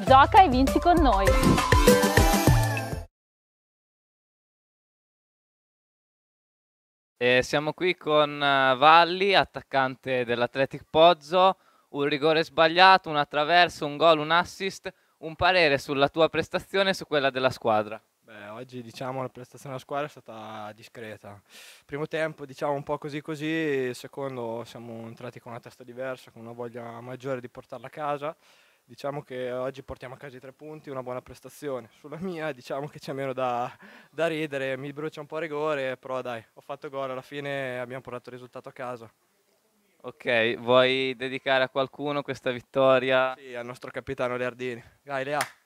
Gioca e vinci con noi! E siamo qui con eh, Valli, attaccante dell'Atletic Pozzo. Un rigore sbagliato, un attraverso, un gol, un assist. Un parere sulla tua prestazione e su quella della squadra. Beh, oggi diciamo la prestazione della squadra è stata discreta. Primo tempo diciamo un po' così così, secondo siamo entrati con una testa diversa, con una voglia maggiore di portarla a casa diciamo che oggi portiamo a casa i tre punti, una buona prestazione. Sulla mia diciamo che c'è meno da, da ridere, mi brucia un po' a rigore, però dai, ho fatto gol, alla fine abbiamo portato il risultato a casa. Ok, vuoi dedicare a qualcuno questa vittoria? Sì, al nostro capitano Leardini. Dai, Lea.